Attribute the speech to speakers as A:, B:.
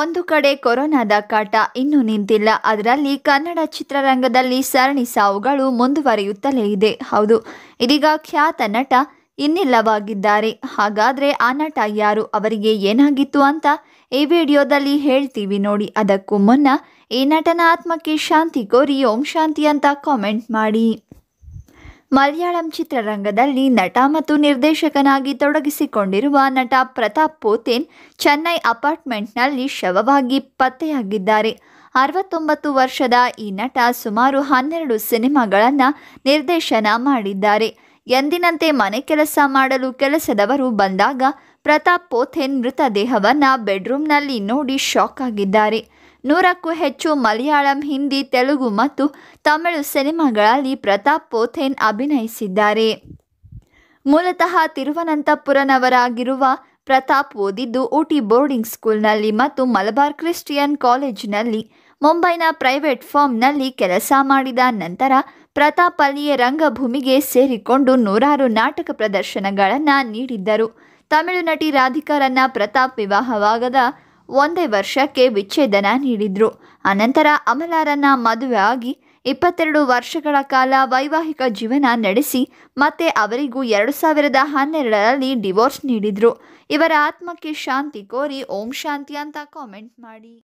A: ಒಂದು ಕಡೆ ಕೊರೋನಾದ ಕಾಟ ಇನ್ನೂ ನಿಂತಿಲ್ಲ ಅದರಲ್ಲಿ ಕನ್ನಡ ಚಿತ್ರರಂಗದಲ್ಲಿ ಸರಣಿ ಸಾವುಗಳು ಮುಂದುವರಿಯುತ್ತಲೇ ಇದೆ ಹೌದು ಇದೀಗ ಖ್ಯಾತ ನಟ ಇನ್ನಿಲ್ಲವಾಗಿದ್ದಾರೆ ಹಾಗಾದರೆ ಆ ನಟ ಯಾರು ಅವರಿಗೆ ಏನಾಗಿತ್ತು ಅಂತ ಈ ವಿಡಿಯೋದಲ್ಲಿ ಹೇಳ್ತೀವಿ ನೋಡಿ ಅದಕ್ಕೂ ಮುನ್ನ ಈ ನಟನ ಆತ್ಮಕ್ಕೆ ಶಾಂತಿ ಕೋರಿ ಓಂ ಶಾಂತಿ ಅಂತ ಕಾಮೆಂಟ್ ಮಾಡಿ ಮಲಯಾಳಂ ಚಿತ್ರರಂಗದಲ್ಲಿ ನಟ ಮತ್ತು ನಿರ್ದೇಶಕನಾಗಿ ತೊಡಗಿಸಿಕೊಂಡಿರುವ ನಟ ಪ್ರತಾಪ್ ಪೋತೇನ್ ಚೆನ್ನೈ ಅಪಾರ್ಟ್ಮೆಂಟ್ನಲ್ಲಿ ಶವವಾಗಿ ಪತ್ತೆಯಾಗಿದ್ದಾರೆ ಅರವತ್ತೊಂಬತ್ತು ವರ್ಷದ ಈ ನಟ ಸುಮಾರು ಹನ್ನೆರಡು ಸಿನಿಮಾಗಳನ್ನು ನಿರ್ದೇಶನ ಮಾಡಿದ್ದಾರೆ ಎಂದಿನಂತೆ ಮನೆ ಕೆಲಸ ಮಾಡಲು ಕೆಲಸದವರು ಬಂದಾಗ ಪ್ರತಾಪ್ ಪೋಥೆನ್ ಮೃತದೇಹವನ್ನು ಬೆಡ್ರೂಮ್ನಲ್ಲಿ ನೋಡಿ ಶಾಕ್ ಆಗಿದ್ದಾರೆ ನೂರಕ್ಕೂ ಹೆಚ್ಚು ಮಲಯಾಳಂ ಹಿಂದಿ ತೆಲುಗು ಮತ್ತು ತಮಿಳು ಸಿನಿಮಾಗಳಲ್ಲಿ ಪ್ರತಾಪ್ ಪೋಥೆನ್ ಅಭಿನಯಿಸಿದ್ದಾರೆ ಮೂಲತಃ ತಿರುವನಂತಪುರನವರಾಗಿರುವ ಪ್ರತಾಪ್ ಓದಿದ್ದು ಊಟಿ ಬೋರ್ಡಿಂಗ್ ಸ್ಕೂಲ್ನಲ್ಲಿ ಮತ್ತು ಮಲಬಾರ್ ಕ್ರಿಶ್ಚಿಯನ್ ಕಾಲೇಜ್ನಲ್ಲಿ ಮುಂಬೈನ ಪ್ರೈವೇಟ್ ಫಾರ್ಮ್ನಲ್ಲಿ ಕೆಲಸ ಮಾಡಿದ ನಂತರ ಪ್ರತಾಪ್ ಅಲ್ಲಿಯೇ ರಂಗಭೂಮಿಗೆ ಸೇರಿಕೊಂಡು ನೂರಾರು ನಾಟಕ ಪ್ರದರ್ಶನಗಳನ್ನು ನೀಡಿದ್ದರು ತಮಿಳು ನಟಿ ರಾಧಿಕಾರನ್ನ ಪ್ರತಾಪ್ ವಿವಾಹವಾಗದ ಒಂದೇ ವರ್ಷಕ್ಕೆ ವಿಚ್ಛೇದನ ನೀಡಿದ್ರು ಅನಂತರ ಅಮಲಾರನ್ನ ಮದುವೆ ಆಗಿ ಇಪ್ಪತ್ತೆರಡು ವರ್ಷಗಳ ಕಾಲ ವೈವಾಹಿಕ ಜೀವನ ನಡೆಸಿ ಮತ್ತೆ ಅವರಿಗೂ ಎರಡು ಸಾವಿರದ ಹನ್ನೆರಡರಲ್ಲಿ ಡಿವೋರ್ಸ್ ನೀಡಿದ್ರು ಇವರ ಆತ್ಮಕ್ಕೆ ಶಾಂತಿ ಕೋರಿ ಓಂ ಶಾಂತಿ ಅಂತ ಕಾಮೆಂಟ್ ಮಾಡಿ